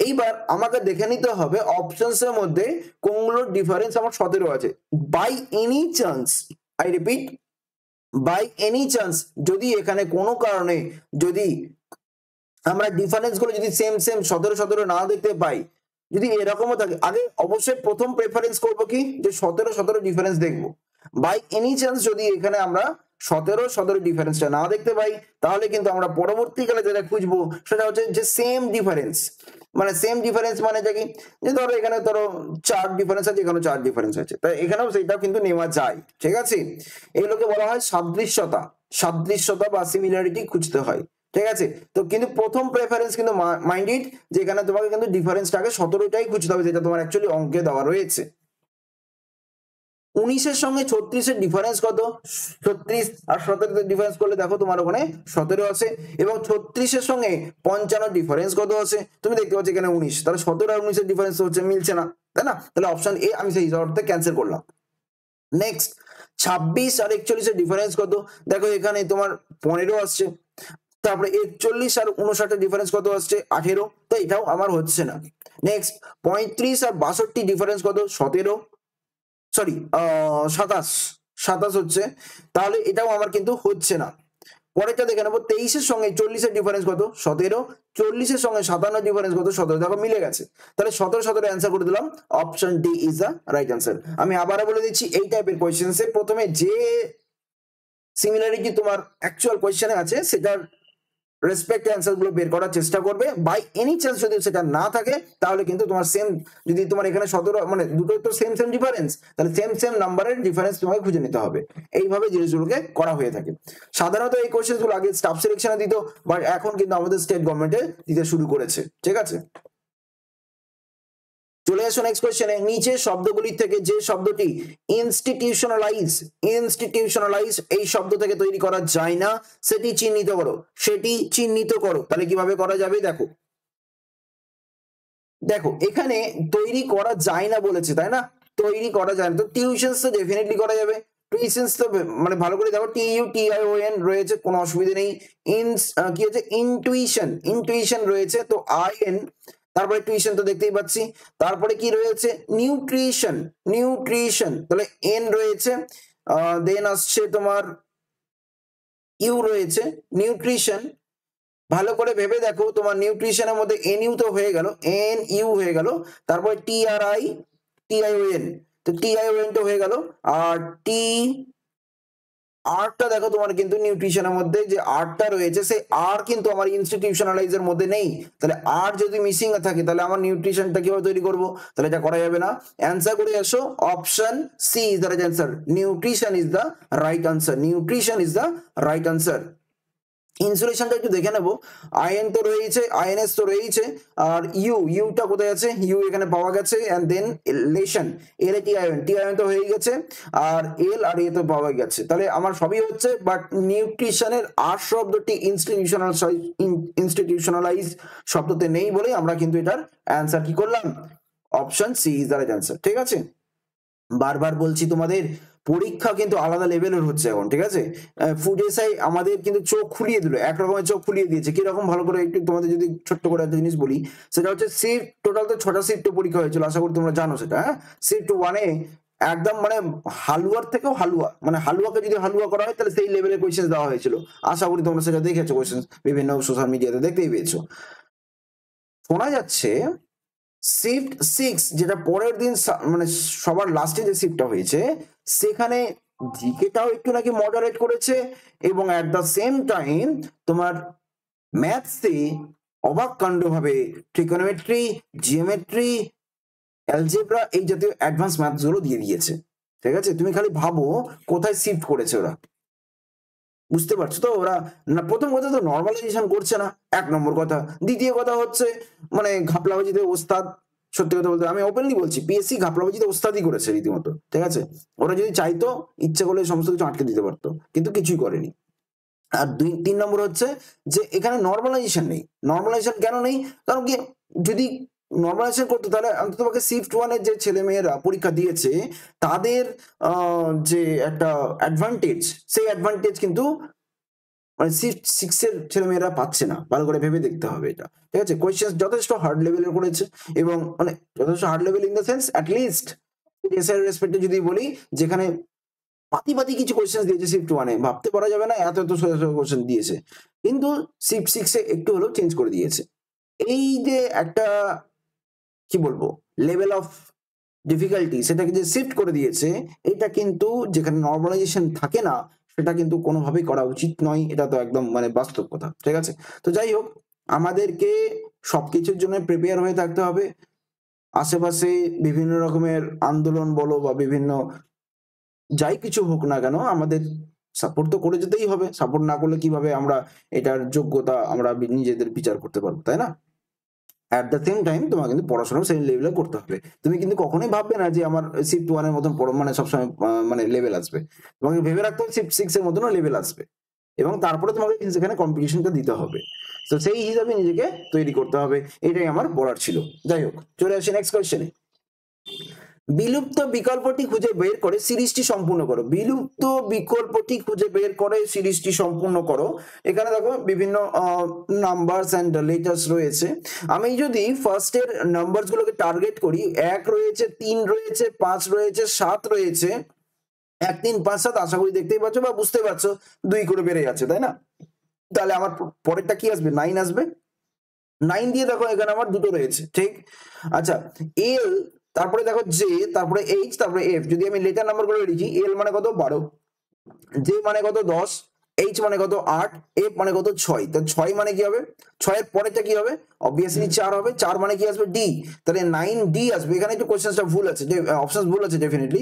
[SPEAKER 1] এইবার আমাকে দেখে নিতে হবে অপশনস এর মধ্যে কোনগুলোর ডিফারেন্স আমার সতেরো আছে by any chance I repeat by any chance যদি এখানে কোনো কারণে যদি আমরা ডিফারেন্স গুলো যদি সেম সেম সতেরো সতেরো না দেখতে পাই যদি এরকমও থাকে আগে অবশ্যই প্রথম প্রেফারেন্স করব কি যে সতেরো সতেরো ডিফারেন্স দেখব বাই এনি চান্স যদি এখানে আমরা সতেরো সতেরো ডিফারেন্সটা না দেখতে পাই তাহলে কিন্তু আমরা পরবর্তীকালে যেটা খুঁজবো সেটা হচ্ছে যে সেম ডিফারেন্স মানে সেম ডিফারেন্স মানে কি যে ধরো এখানে ধরো চার ডিফারেন্স আছে এখানেও চার ডিফারেন্স আছে তাই এখানেও সেটাও কিন্তু নেওয়া যায় ঠিক আছে এগুলোকে বলা হয় সাদৃশ্যতা সাদৃশ্যতা বা সিমিলারিটি খুঁজতে হয় ঠিক আছে তো কিন্তু প্রথম প্রেফারেন্স কিন্তু মাইন্ডেড যেখানে তোমাকে কিন্তু ডিফারেন্সটাকে সতেরোটাই খুঁজতে হবে যেটা তোমার অ্যাকচুয়ালি অঙ্কে দেওয়া রয়েছে উনিশের সঙ্গে ছত্রিশের ডিফারেন্স কত ছত্রিশ আর সতেরোতে ডিফারেন্স করলে দেখো তোমার ওখানে সতেরো আছে এবং ছত্রিশের সঙ্গে পঞ্চান্ন ডিফারেন্স কত আছে তুমি দেখতে পাচ্ছ এখানে উনিশ তাহলে সতেরো আর উনিশের ডিফারেন্স হচ্ছে মিলছে না তাই না তাহলে অপশন এ আমি সেই জবাবটা ক্যান্সেল করলাম নেক্সট ছাব্বিশ আর একচল্লিশের ডিফারেন্স কত দেখো এখানে তোমার পনেরো আসছে তারপরে একচল্লিশ আর উনষাটের ডিফারেন্স কত আসছে আঠেরো তো এটাও আমার হচ্ছে না নেক্সট পঁয়ত্রিশ আর বাষট্টি ডিফারেন্স কত সতেরো সরি সাতাশ সাতাশ হচ্ছে তাহলে এটাও আমার কিন্তু হচ্ছে না পরেরটা দেখে নেবো তেইশের সঙ্গে চল্লিশের ডিফারেন্স কত সতেরো চল্লিশের সঙ্গে সাতান্ন ডিফারেন্স কত সতেরো দেখো মিলে গেছে তাহলে সতেরো সতেরো অ্যান্সার করে দিলাম option D is the right answer আমি আবারও বলে দিচ্ছি এই টাইপের কোয়েশ্চেন্সে প্রথমে যে সিমিলারিটি তোমার অ্যাকচুয়াল কোয়েশ্চেনে আছে সেটার রেসপেক্ট অ্যান্সার গুলো বের করার চেষ্টা করবে বাই এনি চান্স যদি সেটা না থাকে তাহলে কিন্তু তোমার সেম যদি তোমার এখানে সতেরো মানে দুটো তো সেম সেম ডিফারেন্স তাহলে সেম সেম নাম্বারের ডিফারেন্স তোমাকে খুঁজে নিতে হবে এইভাবে জিনিসগুলোকে করা হয়ে থাকে সাধারণত এই কোশ্চেন গুলো আগে স্টাফ সিলেকশনে দিত বাট এখন কিন্তু আমাদের স্টেট গভর্নমেন্টে দিতে শুরু করেছে ঠিক আছে চলে আসুন নেক্সট কোয়েশ্চেনে নিচে শব্দগুলি থেকে যে শব্দটি ইনস্টিটিউশনালাইজ ইনস্টিটিউশনালাইজ এই শব্দ থেকে তৈরি করা যায় না সেটি চিহ্নিত করো সেটি চিহ্নিত করো তাহলে কিভাবে করা যাবে দেখো দেখো এখানে তৈরি করা যায় না বলেছে তাই না তৈরি করা যায় না তো টিউশনস তো ডেফিনেটলি করা যাবে টিউশনস তো মানে ভালো করে দেখো T U T I O N রয়েছে কোনো অসুবিধা নেই ইন কি হচ্ছে ইনটুইশন ইনটুইশন রয়েছে তো আই এন তারপরে টিউশন তো দেখতেই পাচ্ছি তারপরে কি রয়েছে নিউট্রিশন নিউট্রিশন তাহলে এন রয়েছে দেন আসছে তোমার ইউ রয়েছে নিউট্রিশন ভালো করে ভেবে দেখো তোমার নিউট্রিশনের মধ্যে এন ইউ তো হয়ে গেল এন ইউ হয়ে গেল তারপরে T R I T I O N তো টি আই ও এন তো হয়ে গেল আর টি আর্টটা দেখো তোমার কিন্তু নিউট্রিশনের মধ্যে যে আর্টটা রয়েছে সেই আর কিন্তু আমার ইনস্টিটিউশনালাইজের মধ্যে নেই তাহলে আর যদি মিসিং থাকে তাহলে আমার নিউট্রিশনটা কিভাবে তৈরি করব তাহলে এটা করা যাবে না অ্যান্সার করে আসো option C is the right answer nutrition is the right answer nutrition is the right answer ইনসুলেশনটা একটু দেখে নেবো আইএন তো রয়েছে আইএনএস তো রয়েছে আর ইউ ইউটা কোথায় আছে ইউ এখানে পাওয়া গেছে and then lesson L A T ion T ion তো হয়ে গেছে আর এল আর এ তো পাওয়া গেছে তাহলে আমার সবই হচ্ছে বাট নিউট্রিশনের আর শব্দটি ইনস্টিটিউশনাল ইনস্টিটিউশনালাইজ শব্দতে নেই বলে আমরা কিন্তু এটার অ্যান্সার কি করলাম option C is the right answer ঠিক আছে বারবার বলছি তোমাদের পরীক্ষা কিন্তু আলাদা লেভেলের হচ্ছে এখন ঠিক আছে ফুড এসআই আমাদের কিন্তু চোখ খুলিয়ে দিল একরকমের চোখ খুলিয়ে দিয়েছে কিরকম ভালো করে একটু তোমাদের যদি ছোট্ট করে একটা জিনিস বলি সেটা হচ্ছে সিফট টোটাল তো ছটা শিফটে পরীক্ষা হয়েছিল আশা করি তোমরা জানো সেটা হ্যাঁ শিফট ওয়ানে একদম মানে হালুয়ার থেকেও হালুয়া মানে হালুয়াকে যদি হালুয়া করা হয় তাহলে সেই লেভেলে কোয়েশ্চেন দেওয়া হয়েছিল আশা করি তোমরা সেটা দেখেছো কোয়েশ্চেন বিভিন্ন সোশ্যাল মিডিয়াতে দেখতেই পেয়েছো শোনা যাচ্ছে শিফট সিক্স যেটা পরের দিন মানে সবার লাস্টে যে শিফটটা হয়েছে সেখানে জিকেটাও একটু নাকি মডারেট করেছে এবং অ্যাট দ্য সেম টাইম তোমার ম্যাথসে অবাক কাণ্ডভাবে ট্রিকোনোমেট্রি জিওমেট্রি অ্যালজেব্রা এই জাতীয় অ্যাডভান্স ম্যাথসগুলো দিয়ে দিয়েছে ঠিক আছে তুমি খালি ভাবো কোথায় শিফট করেছে ওরা বুঝতে পারছো তো ওরা না প্রথম কথা তো নর্মালাইজেশন করছে না এক নম্বর কথা দ্বিতীয় কথা হচ্ছে মানে ঘাপলাবাজিতে ওস্তাদ সত্যি কথা বলতে আমি ওপেনলি বলছি পিএসসি ঘাপলাবাজিতে ওস্তাদই করেছে রীতিমতো ঠিক আছে ওরা যদি চাইতো ইচ্ছা করলে সমস্ত কিছু আটকে দিতে পারতো কিন্তু কিছুই করেনি আর দুই তিন নম্বর হচ্ছে যে এখানে নর্মালাইজেশন নেই নর্মালাইজেশন কেন নেই কারণ কি যদি নর্মালাইজেশন করতো তাহলে অন্তত পক্ষে শিফট ওয়ানের যে ছেলেমেয়েরা পরীক্ষা দিয়েছে তাদের যে একটা অ্যাডভান্টেজ সেই অ্যাডভান্টেজ কিন্তু মানে সিফট সিক্সের ছেলেমেয়েরা পাচ্ছে না ভালো করে ভেবে দেখতে হবে এটা ঠিক আছে কোয়েশ্চেন যথেষ্ট হার্ড লেভেলের করেছে এবং মানে যথেষ্ট hard level in the sense at least SR রেসপেক্টে যদি বলি যেখানে পাতি পাতি কিছু কোয়েশ্চেন দিয়েছে শিফট ওয়ানে ভাবতে পারা যাবে না এত এত সোজা সোজা কোয়েশ্চেন দিয়েছে কিন্তু শিফট সিক্সে একটু হলেও চেঞ্জ করে দিয়েছে এই যে একটা কি বলবো লেভেল অফ ডিফিকাল্টি সেটাকে যে শিফট করে দিয়েছে এটা কিন্তু যেখানে নর্মালাইজেশন থাকে না সেটা কিন্তু কোনোভাবেই করা উচিত নয় এটা তো একদম মানে বাস্তব কথা ঠিক আছে তো যাই হোক আমাদেরকে সবকিছুর জন্য প্রিপেয়ার হয়ে থাকতে হবে আশেপাশে বিভিন্ন রকমের আন্দোলন বলো বা বিভিন্ন যাই কিছু হোক না কেন আমাদের সাপোর্ট তো করে যেতেই হবে সাপোর্ট না করলে কিভাবে আমরা এটার যোগ্যতা আমরা নিজেদের বিচার করতে পারবো তাই না অ্যাট দ্য সেম টাইম তোমাকে কিন্তু পড়াশোনা সেই লেভেলে করতে হবে তুমি কিন্তু কখনোই ভাববে না যে আমার শিফট ওয়ানের মতন মানে সবসময় মানে লেভেল আসবে তোমাকে ভেবে রাখতে হবে শিফট সিক্স এর মতন লেভেল আসবে এবং তারপরে তোমাকে সেখানে কম্পিটিশনটা দিতে হবে তো সেই হিসাবে নিজেকে তৈরি করতে হবে এটাই আমার বলার ছিল যাই হোক চলে আসি নেক্সট কোয়েশ্চেনে বিলুপ্ত বিকল্পটি খুঁজে বের করে সিরিজটি সম্পূর্ণ করো বিলুপ্ত বিকল্পটি খুঁজে বের করে সিরিজটি সম্পূর্ণ করো এখানে দেখো বিভিন্ন নাম্বারস অ্যান্ড লেটার্স রয়েছে আমি যদি ফার্স্টের নাম্বারসগুলোকে টার্গেট করি এক রয়েছে তিন রয়েছে পাঁচ রয়েছে সাত রয়েছে এক তিন পাঁচ সাত আশা করি দেখতেই পাচ্ছ বা বুঝতে পারছো দুই করে বেড়ে যাচ্ছে তাই না তাহলে আমার পরেরটা কি আসবে নাইন আসবে নাইন দিয়ে দেখো এখানে আমার দুটো রয়েছে ঠিক আচ্ছা এল তারপরে দেখো জে তারপরে এইচ তারপরে এফ যদি আমি লেটার নাম্বার গুলো লিখি এল মানে কত বারো জে মানে কত দশ এইচ মানে কত আট এফ মানে কত ছয় তো ছয় মানে কি হবে ছয়ের পরেরটা কি হবে অবভিয়াসলি চার হবে চার মানে কি আসবে ডি তাহলে নাইন ডি আসবে এখানে একটু কোয়েশ্চেনটা ভুল আছে অপশন ভুল আছে ডেফিনেটলি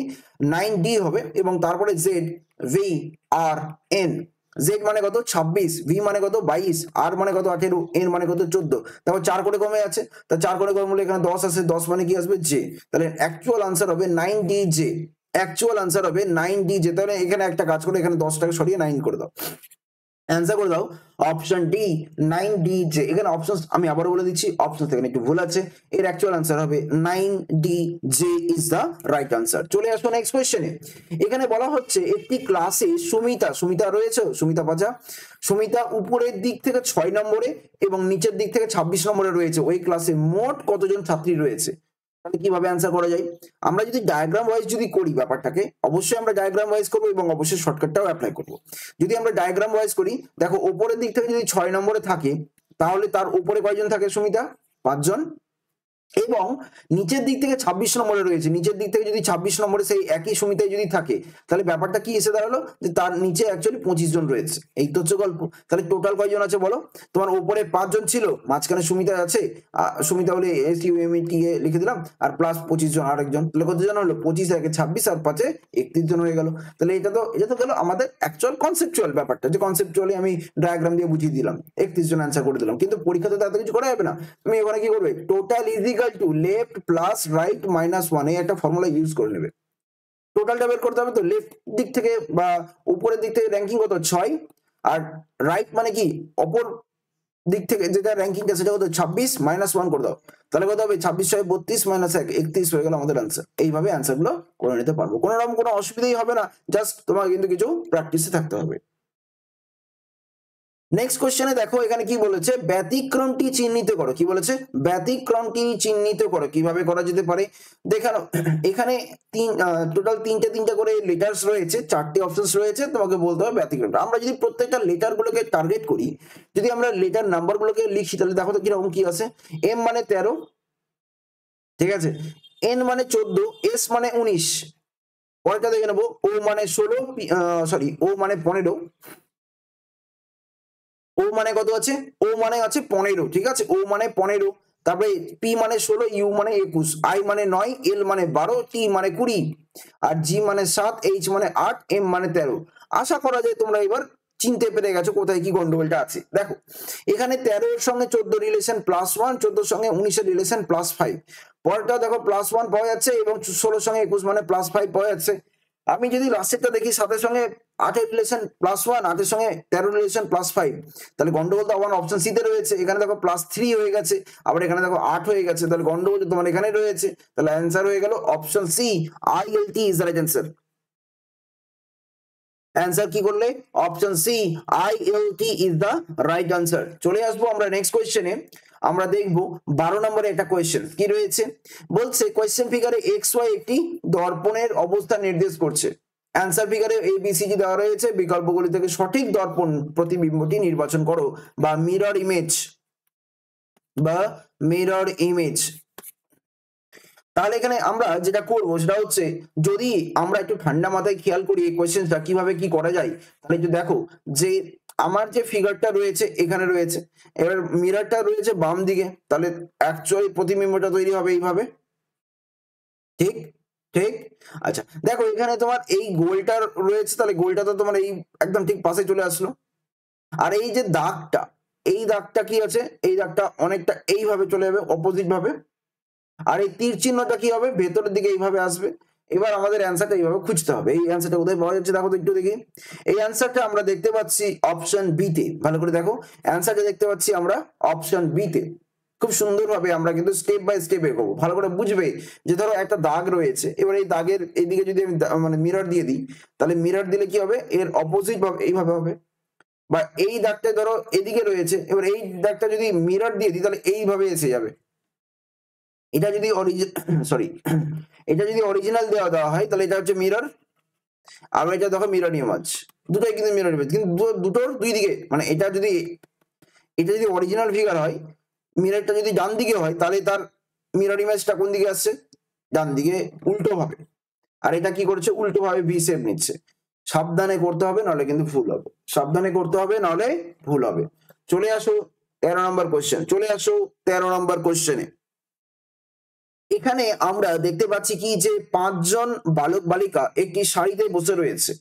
[SPEAKER 1] নাইন ডি হবে এবং তারপরে Z V R N Z মানে কত ছাব্বিশ ভি মানে কত বাইশ আর মানে কত আঠেরো এন মানে কত চোদ্দ তারপর চার করে কমে আছে তা চার করে কমে এখানে দশ আসে দশ মানে কি আসবে জে তাহলে অ্যাকচুয়াল আনসার হবে nine D J actual answer হবে নাইন ডি জে তাহলে এখানে একটা কাজ করে এখানে দশটাকে সরিয়ে নাইন করে দাও অ্যান্সার করে দাও option D nine D J এখানে অপশন আমি আবার বলে দিচ্ছি অপশন এখানে একটু ভুল আছে এর অ্যাকচুয়াল অ্যান্সার হবে nine D J is the right answer চলে আসবো নেক্সট কোয়েশ্চেনে এখানে বলা হচ্ছে একটি ক্লাসে সুমিতা সুমিতা রয়েছে সুমিতা পাজা সুমিতা উপরের দিক থেকে ছয় নম্বরে এবং নিচের দিক থেকে ছাব্বিশ নম্বরে রয়েছে ওই ক্লাসে মোট কতজন ছাত্রী রয়েছে তাহলে কিভাবে অ্যান্সার করা যায় আমরা যদি ডায়াগ্রাম ওয়াইজ যদি করি ব্যাপারটাকে অবশ্যই আমরা ডায়াগ্রাম ওয়াইজ করবো এবং অবশ্যই শর্টকাটটাও অ্যাপ্লাই করবো যদি আমরা ডায়াগ্রাম ওয়াইজ করি দেখো ওপরের দিক থেকে যদি ছয় নম্বরে থাকে তাহলে তার উপরে কয়জন থাকে সুমিতা পাঁচজন এবং নিচের দিক থেকে ২৬ নম্বরে রয়েছে নিচের দিক থেকে যদি ২৬ নম্বরে সেই একই সমিতায় যদি থাকে তাহলে ব্যাপারটা কি এসে দাঁড়ালো যে তার নিচে অ্যাকচুয়ালি পঁচিশ জন রয়েছে এই তো হচ্ছে গল্প তাহলে টোটাল কয়জন আছে বলো তোমার ওপরে পাঁচজন ছিল মাঝখানে সুমিতা আছে সুমিতা হলে S U M T A লিখে দিলাম আর প্লাস পঁচিশ জন আরেকজন তাহলে কতজন হলো পঁচিশ একে ছাব্বিশ আর পাঁচে একত্রিশ জন হয়ে গেল তাহলে এটা তো এটা তো গেল আমাদের অ্যাকচুয়াল কনসেপচুয়াল ব্যাপারটা যে কনসেপচুয়ালি আমি ডায়াগ্রাম দিয়ে বুঝিয়ে দিলাম একত্রিশ জন অ্যান্সার করে দিলাম কিন্তু পরীক্ষা তো তাদের কিছু করা যাবে না তুমি ওখানে কি করবে total is equal to left plus right minus one এই একটা ফর্মুলা ইউজ করে নেবে টোটালটা বের করতে হবে তো লেফট দিক থেকে বা উপরের দিক থেকে র্যাঙ্কিং কত ছয় আর রাইট মানে কি অপর দিক থেকে যেটা র্যাঙ্কিংটা সেটা কত ছাব্বিশ মাইনাস ওয়ান করে দাও তাহলে কত হবে ছাব্বিশ ছয় বত্রিশ মাইনাস এক একত্রিশ হয়ে গেল আমাদের আনসার এইভাবে আনসারগুলো করে নিতে পারবো কোনো রকম কোনো অসুবিধাই হবে না জাস্ট তোমাকে কিন্তু কিছু প্র্যাকটিসে থাকতে হবে নেক্সট কোশ্চেনে দেখো এখানে কি বলেছে ব্যতিক্রমটি চিহ্নিত করো কি বলেছে ব্যতিক্রমটি চিহ্নিত করো কিভাবে করা যেতে পারে দেখানো এখানে তিন টোটাল তিনটে তিনটে করে লেটার্স রয়েছে চারটি অপশনস রয়েছে তোমাকে বলতে হবে ব্যতিক্রমটা আমরা যদি প্রত্যেকটা লেটার গুলোকে টার্গেট করি যদি আমরা লেটার নাম্বারগুলোকে লিখি তাহলে দেখো তো কিরকম কি আছে এম মানে তেরো ঠিক আছে এন মানে চোদ্দ এস মানে উনিশ পরেরটা দেখে নেবো ও মানে ষোলো সরি ও মানে পনেরো ও মানে কত আছে ও মানে আছে পনেরো ঠিক আছে ও মানে পনেরো তারপরে পি মানে ষোলো ইউ মানে একুশ আই মানে নয় এল মানে বারো টি মানে কুড়ি আর জি মানে সাত এইচ মানে আট এম মানে তেরো আশা করা যায় তোমরা এবার চিনতে পেরে গেছো কোথায় কি গন্ডগোলটা আছে দেখো এখানে তেরোর সঙ্গে চোদ্দ রিলেশন প্লাস ওয়ান চোদ্দোর সঙ্গে উনিশের রিলেশন প্লাস ফাইভ পরেরটা দেখো প্লাস ওয়ান পাওয়া যাচ্ছে এবং ষোলোর সঙ্গে একুশ মানে প্লাস ফাইভ পাওয়া যাচ্ছে আমি যদি লাস্টেরটা দেখি সাথে সঙ্গে আটের রিলেশন প্লাস ওয়ান আটের সঙ্গে তেরো রিলেশন প্লাস ফাইভ তাহলে গন্ডগোল তো আমার অপশন সিতে রয়েছে এখানে দেখো প্লাস থ্রি হয়ে গেছে আবার এখানে দেখো আট হয়ে গেছে তাহলে গন্ডগোল তোমার এখানে রয়েছে তাহলে অ্যান্সার হয়ে গেল option C I L T is right answer answer কি করলে option C ILT is the right answer চলে আসবো আমরা নেক্সট কোয়েশ্চেনে আমরা দেখব বারো নম্বরে একটা কোয়েশ্চেন কি রয়েছে বলছে কোয়েশ্চেন ফিগারে এক্স ওয়াই একটি দর্পণের অবস্থা নির্দেশ করছে অ্যান্সার ফিগারে এ বিসিজি দেওয়া রয়েছে বিকল্পগুলি থেকে সঠিক দর্পণ প্রতিবিম্বটি নির্বাচন করো বা মিরর ইমেজ বা মিরর ইমেজ তাহলে এখানে আমরা যেটা করবো সেটা হচ্ছে যদি আমরা একটু ঠান্ডা মাথায় খেয়াল করি এই কোয়েশ্চেনটা কিভাবে কি করা যায় তাহলে একটু দেখো যে আমার যে ফিগারটা রয়েছে এখানে রয়েছে এবার মিরারটা রয়েছে বাম দিকে তাহলে অ্যাকচুয়ালি প্রতিবিম্বটা তৈরি হবে এইভাবে ঠিক ঠিক আচ্ছা দেখো এখানে তোমার এই গোলটা রয়েছে তাহলে গোলটা তো তোমার এই একদম ঠিক পাশে চলে আসলো আর এই যে দাগটা এই দাগটা কি আছে এই দাগটা অনেকটা এইভাবে চলে যাবে অপোজিট ভাবে আর এই তীর চিহ্নটা কি হবে ভেতরের দিকে এইভাবে আসবে এবার আমাদের অ্যান্সারটা এইভাবে খুঁজতে হবে এই অ্যান্সারটা কোথায় পাওয়া যাচ্ছে দেখো তো একটু দেখি এই অ্যান্সারটা আমরা দেখতে পাচ্ছি অপশন বি তে ভালো করে দেখো অ্যান্সারটা দেখতে পাচ্ছি আমরা অপশন বি তে খুব সুন্দরভাবে আমরা কিন্তু স্টেপ বাই স্টেপ এগোবো ভালো করে বুঝবে যে ধরো একটা দাগ রয়েছে এবার এই দাগের এইদিকে যদি আমি মানে মিরর দিয়ে দিই তাহলে মিরর দিলে কি হবে এর অপোজিট এইভাবে হবে বা এই দাগটা ধরো এদিকে রয়েছে এবার এই দাগটা যদি মিরর দিয়ে দিই তাহলে এইভাবে এসে যাবে এটা যদি সরি এটা যদি অরিজিনাল দেওয়া দেওয়া হয় তাহলে এটা হচ্ছে মিরর আর এটা দেখো মিরর ইমাজ দুটোই কিন্তু মিরর ইমাজ কিন্তু দুটোর দুই দিকে মানে এটা যদি এটা যদি অরিজিনাল ফিগার হয় মিররটা যদি ডান দিকে হয় তাহলে তার মিরর ইমেজটা কোন দিকে আসছে ডান দিকে উল্টো ভাবে আর এটা কি করছে উল্টো ভাবে ভি সেপ নিচ্ছে সাবধানে করতে হবে নাহলে কিন্তু ভুল হবে সাবধানে করতে হবে নাহলে ভুল হবে চলে আসো তেরো নম্বর কোশ্চেন চলে আসো তেরো নম্বর কোশ্চেনে এখানে আমরা দেখতে পাচ্ছি কি যে পাঁচজন বালক বালিকা একটি শাড়িতে বসে রয়েছে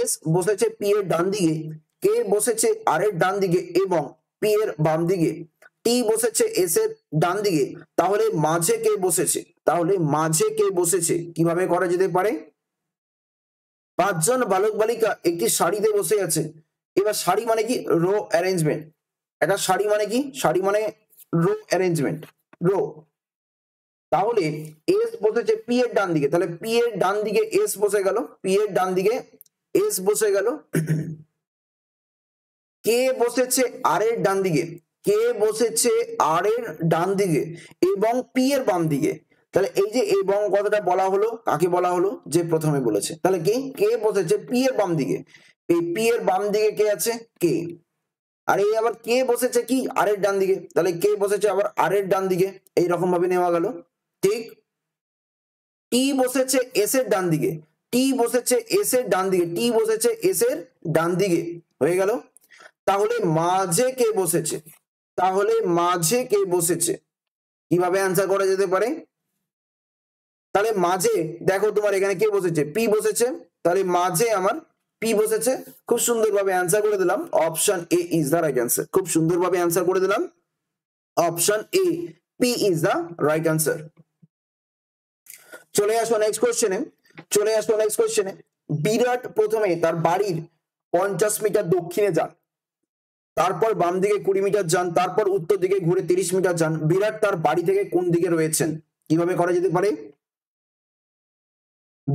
[SPEAKER 1] এস বসেছে পি এর ডান দিকে কে বসেছে আর এর ডান দিকে এবং পি এর বাম দিকে টি বসেছে এস এর ডান দিকে তাহলে মাঝে কে বসেছে তাহলে মাঝে কে বসেছে কিভাবে করা যেতে পারে পাঁচজন বালক বালিকা একটি শাড়িতে বসে আছে এবার শাড়ি মানে কি রো অ্যারেঞ্জমেন্ট একটা শাড়ি মানে কি শাড়ি মানে রো অ্যারেঞ্জমেন্ট রো তাহলে এস বসেছে পি এর ডান দিকে তাহলে পি এর ডান দিকে এস বসে গেল পি এর ডান দিকে এস বসে গেল কে বসেছে আর এর ডান দিকে কে বসেছে আর এর ডান দিকে এবং পি এর বাম দিকে তাহলে এই যে এবং কথাটা বলা হলো কাকে বলা হলো যে প্রথমে বলেছে তাহলে কে কে বসেছে পি এর বাম দিকে এই পি এর বাম দিকে কে আছে কে আর এই আবার কে বসেছে কি আর এর ডান দিকে তাহলে কে বসেছে আবার আর এর ডান দিকে এইরকম ভাবে নেওয়া গেল ঠিক টি বসেছে এস এর ডান দিকে টি বসেছে এস এর ডান দিকে টি বসেছে এস এর ডান দিকে হয়ে গেল তাহলে মাঝে কে বসেছে তাহলে মাঝে কে বসেছে কিভাবে অ্যান্সার করা যেতে পারে তাহলে মাঝে দেখো তোমার এখানে কে বসেছে পি বসেছে তাহলে মাঝে আমার পি বসেছে খুব সুন্দরভাবে অ্যান্সার করে দিলাম option A is the right answer খুব সুন্দরভাবে অ্যান্সার করে দিলাম option A P is the right answer চলে আসো নেক্সট কোশ্চেনে চলে আসো নেক্সট কোশ্চেনে বিরাট প্রথমে তার বাড়ির পঞ্চাশ মিটার দক্ষিণে যান তারপর বাম দিকে কুড়ি মিটার যান তারপর উত্তর দিকে ঘুরে তিরিশ মিটার যান বিরাট তার বাড়ি থেকে কোন দিকে রয়েছেন কিভাবে করা যেতে পারে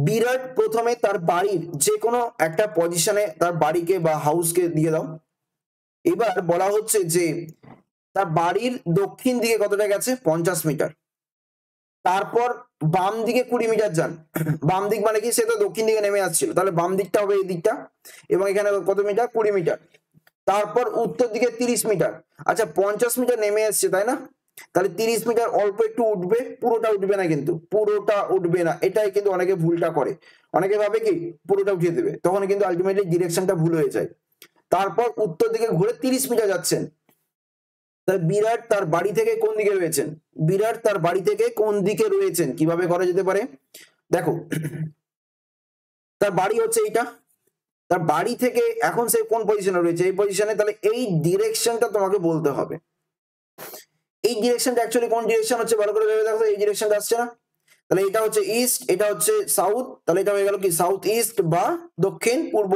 [SPEAKER 1] বিরাট প্রথমে তার বাড়ির যে কোনো একটা পজিশনে তার বাড়িকে বা হাউসকে দিয়ে দাও এবার বলা হচ্ছে যে তার বাড়ির দক্ষিণ দিকে কতটা গেছে পঞ্চাশ মিটার তারপর বাম দিকে কুড়ি মিটার যান বাম দিক মানে কি সে তো দক্ষিণ দিকে নেমে আসছিল তাহলে বাম দিকটা হবে এই দিকটা এবং এখানে কত মিটার কুড়ি মিটার তারপর উত্তর দিকে তিরিশ মিটার আচ্ছা পঞ্চাশ মিটার নেমে আসছে তাই না তাহলে তিরিশ মিটার অল্প একটু উঠবে পুরোটা উঠবে না কিন্তু পুরোটা উঠবে না এটাই কিন্তু অনেকে ভুলটা করে অনেকে ভাবে কি পুরোটা উঠিয়ে দেবে তখন কিন্তু আলটিমেটলি ডিরেকশনটা ভুল হয়ে যায় তারপর উত্তর দিকে ঘুরে তিরিশ মিটার যাচ্ছেন তাই বিরাট তার বাড়ি থেকে কোন দিকে রয়েছেন বিরাট তার বাড়ি থেকে কোন দিকে রয়েছেন কিভাবে করা যেতে পারে দেখো তার বাড়ি হচ্ছে এইটা তার বাড়ি থেকে এখন সে কোন পজিশনে রয়েছে এই পজিশনে তাহলে এই ডিরেকশনটা তোমাকে বলতে হবে এই ডিরেকশনটা অ্যাকচুয়ালি কোন ডিরেকশন হচ্ছে ভালো করে ভেবে দেখো এই ডিরেকশনটা আসছে না তাহলে এটা হচ্ছে ইস্ট এটা হচ্ছে সাউথ তাহলে এটা হয়ে গেল কি সাউথ ইস্ট বা দক্ষিণ পূর্ব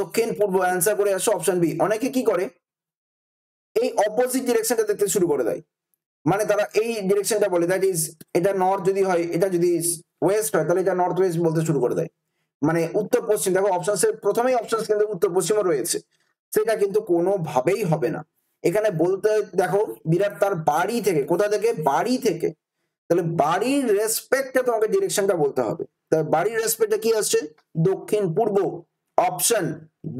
[SPEAKER 1] দক্ষিণ পূর্ব অ্যান্সার করে আসো অপশন বি অনেকে কি করে এই অপোজিট ডিরেকশনটা দেখতে শুরু করে দেয় মানে তারা এই ডিরেকশনটা বলে দ্যাট ইজ এটা নর্থ যদি হয় এটা যদি ওয়েস্ট হয় তাহলে এটা নর্থ ওয়েস্ট বলতে শুরু করে দেয় মানে উত্তর পশ্চিম দেখো অপশনস এর প্রথমেই অপশনস কিন্তু উত্তর পশ্চিমও রয়েছে সেটা কিন্তু কোনোভাবেই হবে না এখানে বলতে দেখো বিরাট তার বাড়ি থেকে কোথা থেকে বাড়ি থেকে তাহলে বাড়ির রেসপেক্টে তোমাকে ডিরেকশনটা বলতে হবে তার বাড়ির রেসপেক্টে কি আসছে দক্ষিণ পূর্ব option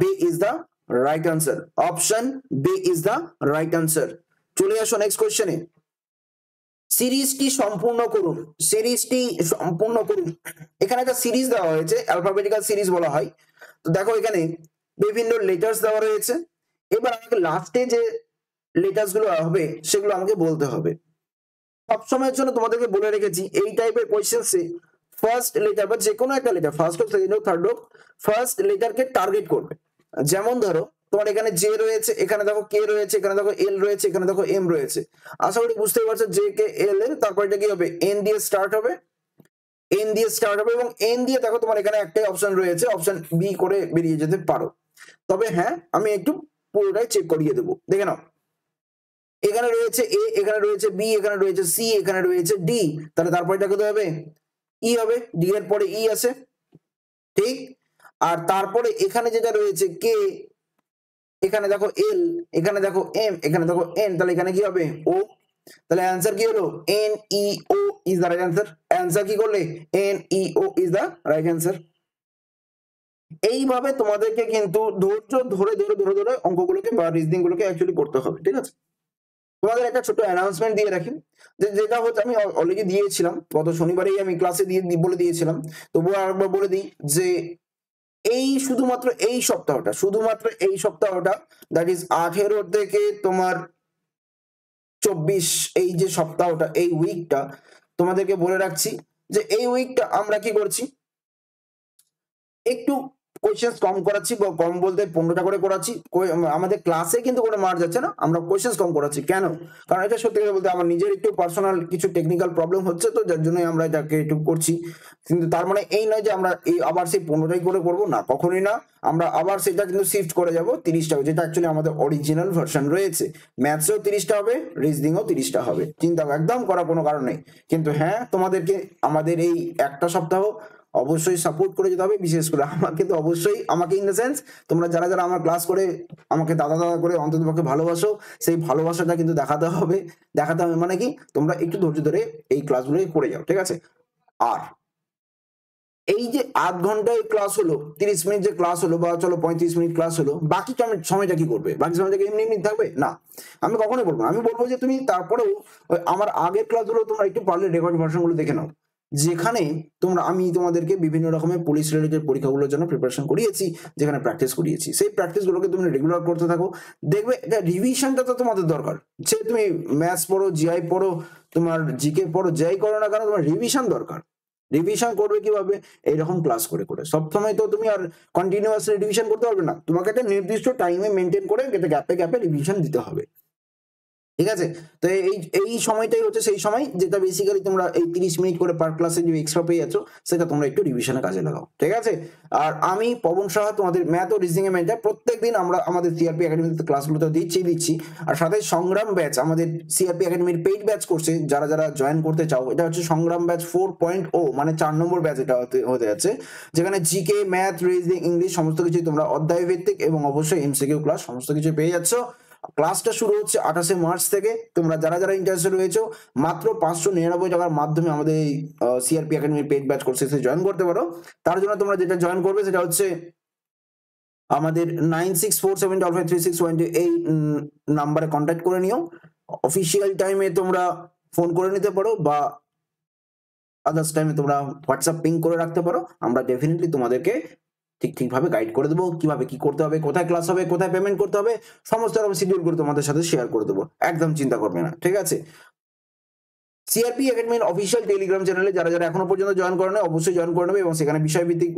[SPEAKER 1] B is the right answer option B is the right answer চলে আসো নেক্সট কোয়েশ্চেনে সিরিজটি সম্পূর্ণ করুন সিরিজটি সম্পূর্ণ করুন এখানে একটা সিরিজ দেওয়া হয়েছে অ্যালফাবেটিক্যাল সিরিজ বলা হয় তো দেখো এখানে বিভিন্ন লেটার্স দেওয়া রয়েছে এবার আমাকে লাস্টে যে লেটার্স গুলো হবে সেগুলো আমাকে বলতে হবে সবসময়ের জন্য তোমাদেরকে বলে রেখেছি এই টাইপের কোয়েশ্চেন্সে ফার্স্ট লেটার বা যে কোনো একটা লেটার ফার্স্ট হোক সেকেন্ড হোক থার্ড হোক ফার্স্ট লেটারকে টার্গেট করবে যেমন ধরো তোমার এখানে জে রয়েছে এখানে দেখো কে রয়েছে এখানে দেখো এল রয়েছে এখানে দেখো এম রয়েছে আশা করি বুঝতেই পারছো জে কে এল এর তারপর এটা কি হবে এন দিয়ে স্টার্ট হবে এন দিয়ে স্টার্ট হবে এবং এন দিয়ে দেখো তোমার এখানে একটাই অপশন রয়েছে অপশন বি করে বেরিয়ে যেতে পারো তবে হ্যাঁ আমি একটু পুরোটাই চেক করিয়ে দেবো দেখে নাও এখানে রয়েছে এ এখানে রয়েছে বি এখানে রয়েছে সি এখানে রয়েছে ডি তাহলে তারপরে এটা কত হবে ই e হবে ডি এর পরে ই e আছে ঠিক আর তারপরে এখানে যেটা রয়েছে কে এখানে দেখো এল এখানে দেখো এম এখানে দেখো এন তাহলে এখানে কি হবে ও তাহলে অ্যান্সার কি হলো N E O is the right answer answer কি করলে N E O is the right answer এইভাবে তোমাদেরকে কিন্তু ধৈর্য ধরে ধরে ধরে ধরে অঙ্কগুলোকে বা রিজনিং গুলোকে অ্যাকচুয়ালি করতে হবে ঠিক আছে তোমাদের একটা ছোট অ্যানাউন্সমেন্ট দিয়ে রাখি যে যেটা হচ্ছে আমি অলরেডি দিয়েছিলাম গত শনিবারেই আমি ক্লাসে দিয়ে বলে দিয়েছিলাম তবুও আরেকবার বলে দিই যে এই শুধুমাত্র এই সপ্তাহটা শুধুমাত্র এই সপ্তাহটা দ্যাট ইজ আঠেরো থেকে তোমার চব্বিশ এই যে সপ্তাহটা এই উইকটা তোমাদেরকে বলে রাখছি যে এই উইকটা আমরা কি করছি একটু কোয়েশ্চেন্স কম করাচ্ছি কম বলতে পনেরোটা করে করাচ্ছি আমাদের ক্লাসে কিন্তু কোনো মার যাচ্ছে না আমরা কোয়েশ্চেন্স কম করাচ্ছি কেন কারণ এটা সত্যি কথা বলতে আমার নিজের একটু পার্সোনাল কিছু টেকনিক্যাল প্রবলেম হচ্ছে তো যার জন্যই আমরা এটাকে একটু করছি কিন্তু তার মানে এই নয় যে আমরা এই আবার সেই পনেরোটাই করে করবো না কখনোই না আমরা আবার সেটা কিন্তু শিফট করে যাবো তিরিশটা যেটা অ্যাকচুয়ালি আমাদের অরিজিনাল ভার্সন রয়েছে ম্যাথসেও তিরিশটা হবে রিজনিংও তিরিশটা হবে চিন্তা একদম করার কোনো কারণ নেই কিন্তু হ্যাঁ তোমাদেরকে আমাদের এই একটা সপ্তাহ অবশ্যই সাপোর্ট করে যেতে হবে বিশেষ করে আমাকে তো অবশ্যই আমাকে ইন দ্য সেন্স তোমরা যারা যারা আমার ক্লাস করে আমাকে দাদা দাদা করে অন্তত পক্ষে ভালোবাসো সেই ভালোবাসাটা কিন্তু দেখাতে হবে দেখাতে হবে মানে কি তোমরা একটু ধৈর্য ধরে এই ক্লাসগুলো করে যাও ঠিক আছে আর এই যে আধ ঘন্টায় ক্লাস হলো তিরিশ মিনিট যে ক্লাস হলো বা চলো পঁয়ত্রিশ মিনিট ক্লাস হলো বাকি সময়টা কি করবে বাকি সময়টা এমনি এমনি থাকবে না আমি কখনোই বলবো আমি বলবো যে তুমি তারপরেও আমার আগের ক্লাসগুলো তোমরা একটু পারলে রেকর্ড ভার্সনগুলো দেখে নাও যেখানে তোমরা আমি তোমাদেরকে বিভিন্ন রকমের পুলিশ রিলেটেড পরীক্ষাগুলোর জন্য প্রিপারেশন করিয়েছি যেখানে প্র্যাকটিস করিয়েছি সেই প্র্যাকটিসগুলোকে তুমি রেগুলার করতে থাকো দেখবে রিভিশনটা তো তোমাদের দরকার সে তুমি ম্যাথস পড়ো জিআই পড়ো তোমার জিকে পড়ো যাই করো না কেন তোমার রিভিশন দরকার রিভিশন করবে কিভাবে এইরকম ক্লাস করে করে সবসময় তো তুমি আর কন্টিনিউয়াসলি রিভিশন করতে পারবে না তোমাকে একটা নির্দিষ্ট টাইমে মেনটেন করে গ্যাপে গ্যাপে রিভিশন দিতে হবে ঠিক আছে তো এই এই সময়টাই হচ্ছে সেই সময় যেটা বেসিক্যালি তোমরা এই তিরিশ মিনিট করে পার ক্লাসে যে এক্সট্রা পেয়ে যাচ্ছ সেটা তোমরা একটু রিভিশনে কাজে লাগাও ঠিক আছে আর আমি পবন সাহা তোমাদের ম্যাথ ও রিজনিং এ ম্যানেজার প্রত্যেক দিন আমরা আমাদের সিআরপি একাডেমিতে ক্লাসগুলো তো দিচ্ছি দিচ্ছি আর সাথে সংগ্রাম ব্যাচ আমাদের সিআরপি একাডেমির পেইড ব্যাচ করছে যারা যারা জয়েন করতে চাও এটা হচ্ছে সংগ্রাম ব্যাচ ফোর পয়েন্ট ও মানে চার নম্বর ব্যাচ এটা হতে যাচ্ছে যেখানে জিকে ম্যাথ রিজনিং ইংলিশ সমস্ত কিছু তোমরা অধ্যায় ভিত্তিক এবং অবশ্যই এমসিকিউ ক্লাস সমস্ত কিছু পেয়ে যাচ্ছ ক্লাসটা শুরু হচ্ছে আঠাশে মার্চ থেকে তোমরা যারা যারা ইন্টারেস্টেড রয়েছে মাত্র পাঁচশো নিরানব্বই টাকার মাধ্যমে আমাদের এই সিআরপি একাডেমি পেজ ব্যাচ করছে সে জয়েন করতে পারো তার জন্য তোমরা যেটা জয়েন করবে সেটা হচ্ছে আমাদের nine six four seven double five three six one এই নাম্বারে কন্ট্যাক্ট করে নিও অফিসিয়াল টাইমে তোমরা ফোন করে নিতে পারো বা আদার্স টাইমে তোমরা হোয়াটসঅ্যাপ পিং করে রাখতে পারো আমরা ডেফিনেটলি তোমাদেরকে ঠিক ঠিকভাবে গাইড করে দেবো কিভাবে কি করতে হবে কোথায় ক্লাস হবে কোথায় পেমেন্ট করতে হবে সমস্ত রকম করে তোমাদের সাথে শেয়ার করে দেবো একদম চিন্তা করবে না ঠিক আছে সিআরপি একাডেমির অফিসিয়াল টেলিগ্রাম চ্যানেলে যারা যারা এখনো পর্যন্ত জয়েন করে নেয় অবশ্যই জয়েন করে নেবে এবং সেখানে বিষয়ভিত্তিক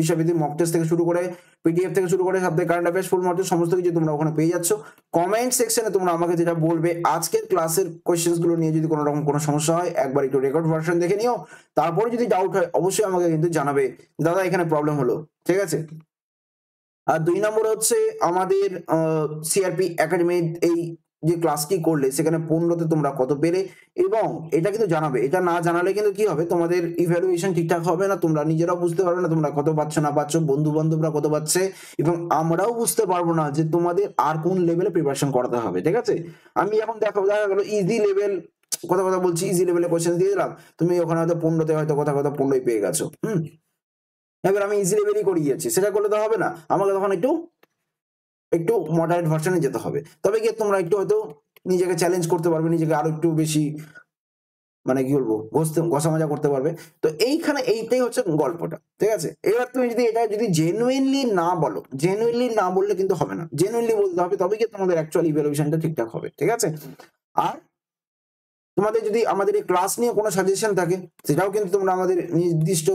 [SPEAKER 1] বিষয়ভিত্তিক মক টেস্ট থেকে শুরু করে পিডিএফ থেকে শুরু করে সব থেকে কারেন্ট অ্যাফেয়ার্স ফুল মক সমস্ত কিছু তোমরা ওখানে পেয়ে যাচ্ছ কমেন্ট সেকশনে তোমরা আমাকে যেটা বলবে আজকের ক্লাসের কোয়েশ্চেন্সগুলো নিয়ে যদি কোনো রকম কোনো সমস্যা হয় একবার একটু রেকর্ড ভার্সন দেখে নিও তারপরে যদি ডাউট হয় অবশ্যই আমাকে কিন্তু জানাবে দাদা এখানে প্রবলেম হলো ঠিক আছে আর দুই নম্বর হচ্ছে আমাদের সিআরপি একাডেমির এই যে কি করলে সেখানে পনেরোতে তোমরা কত পেলে এবং এটা কিন্তু জানাবে এটা না জানালে কিন্তু কি হবে তোমাদের ইভ্যালুয়েশন ঠিকঠাক হবে না তোমরা নিজেরাও বুঝতে পারবে না তোমরা কত পাচ্ছ না পাচ্ছ বন্ধু বান্ধবরা কত পাচ্ছে এবং আমরাও বুঝতে পারবো না যে তোমাদের আর কোন লেভেলে প্রিপারেশন করাতে হবে ঠিক আছে আমি এখন দেখো দেখা গেলো ইজি লেভেল কথা কথা বলছি ইজি লেভেলে কোয়েশ্চেন দিয়ে দিলাম তুমি ওখানে হয়তো পনেরোতে হয়তো কথা কথা পনেরোই পেয়ে গেছো হুম এবার আমি ইজি লেভেলই করিয়েছি সেটা করলে তো হবে না আমাকে তখন একটু একটু মডারেট ভার্সনে যেতে হবে তবে গিয়ে তোমরা একটু হয়তো নিজেকে চ্যালেঞ্জ করতে পারবে নিজেকে আরো একটু বেশি মানে কি বলবো ঘষতে ঘষা মজা করতে পারবে তো এইখানে এইটাই হচ্ছে গল্পটা ঠিক আছে এবার তুমি যদি এটা যদি জেনুইনলি না বলো জেনুইনলি না বললে কিন্তু হবে না জেনুইনলি বলতে হবে তবে কি তোমাদের অ্যাকচুয়ালি ইভ্যালুয়েশনটা ঠিকঠাক হবে ঠিক আছে আর তোমাদের যদি আমাদের এই ক্লাস নিয়ে কোনো সাজেশন থাকে সেটাও কিন্তু তোমরা আমাদের নির্দিষ্ট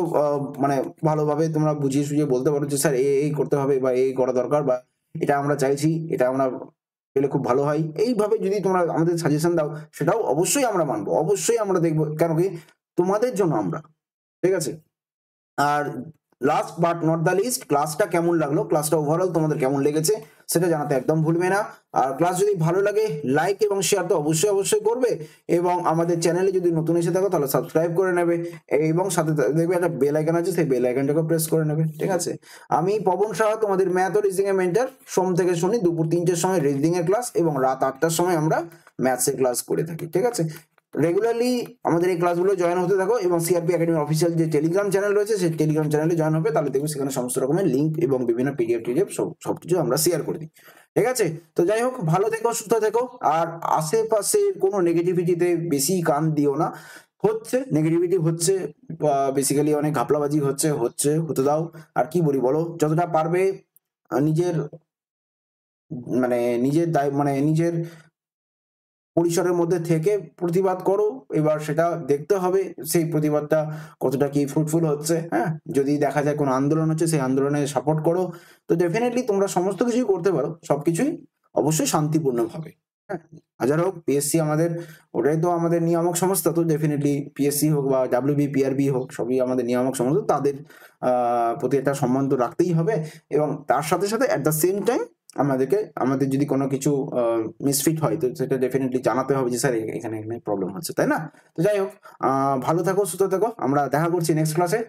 [SPEAKER 1] মানে ভালোভাবে তোমরা বুঝিয়ে সুঝিয়ে বলতে পারো যে স্যার এই করতে হবে বা এই করা দরকার বা এটা আমরা চাইছি এটা আমরা পেলে খুব ভালো হয় এইভাবে যদি তোমরা আমাদের সাজেশন দাও সেটাও অবশ্যই আমরা মানবো অবশ্যই আমরা দেখবো কেন কি তোমাদের জন্য আমরা ঠিক আছে আর last but not the least ক্লাসটা কেমন লাগলো ক্লাসটা ওভারঅল তোমাদের কেমন লেগেছে সেটা জানাতে একদম ভুলবে না আর ক্লাস যদি ভালো লাগে লাইক এবং শেয়ার তো অবশ্যই অবশ্যই করবে এবং আমাদের চ্যানেলে যদি নতুন এসে থাকো তাহলে সাবস্ক্রাইব করে নেবে এবং সাথে দেখবে একটা বেল আইকন আছে সেই বেল আইকনটাকে প্রেস করে নেবে ঠিক আছে আমি পবন সাহ তোমাদের ম্যাথ ও রিজিং এর মেন্টার সোম থেকে শনি দুপুর তিনটের সময় রিজিং এর ক্লাস এবং রাত আটটার সময় আমরা ম্যাথসের ক্লাস করে থাকি ঠিক আছে রেগুলারলি আমাদের এই ক্লাসগুলো জয়েন হতে থাকো এবং সিআরপি একাডেমি অফিসিয়াল যে টেলিগ্রাম চ্যানেল রয়েছে সেই টেলিগ্রাম চ্যানেলে জয়েন হবে তাহলে দেখবে সেখানে সমস্ত রকমের লিঙ্ক এবং বিভিন্ন পিডিএফ টিডিএফ সব সবকিছু আমরা শেয়ার করে দিই ঠিক আছে তো যাই হোক ভালো থেকো সুস্থ থেকো আর আশেপাশে কোনো নেগেটিভিটিতে বেশি কান দিও না হচ্ছে নেগেটিভিটি হচ্ছে বেসিক্যালি অনেক ঘাপলাবাজি হচ্ছে হচ্ছে হতে দাও আর কি বলি বলো যতটা পারবে নিজের মানে নিজের দায় মানে নিজের পরিসরের মধ্যে থেকে প্রতিবাদ করো এবার সেটা দেখতে হবে সেই প্রতিবাদটা কতটা কি ফ্রুটফুল হচ্ছে হ্যাঁ যদি দেখা যায় কোনো আন্দোলন হচ্ছে সেই আন্দোলনে সাপোর্ট করো তো ডেফিনেটলি তোমরা সমস্ত কিছুই করতে পারো সব কিছুই অবশ্যই শান্তিপূর্ণভাবে হ্যাঁ যাই হোক পিএসসি আমাদের ওটাই তো আমাদের নিয়ামক সংস্থা তো ডেফিনেটলি পিএসসি হোক বা ডাব্লিউবি পিআরবি হোক সবই আমাদের নিয়ামক সংস্থা তাদের প্রতি একটা সম্মান তো রাখতেই হবে এবং তার সাথে সাথে অ্যাট দ্য সেম টাইম আমাদেরকে আমাদের যদি কোনো কিছু মিসফিট হয় তো সেটা ডেফিনেটলি জানাতে হবে যে স্যার এখানে এখানে প্রবলেম হচ্ছে তাই না তো যাই হোক ভালো থাকো সুস্থ থাকো আমরা দেখা করছি নেক্সট ক্লাসে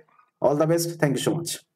[SPEAKER 1] all the best thank you so much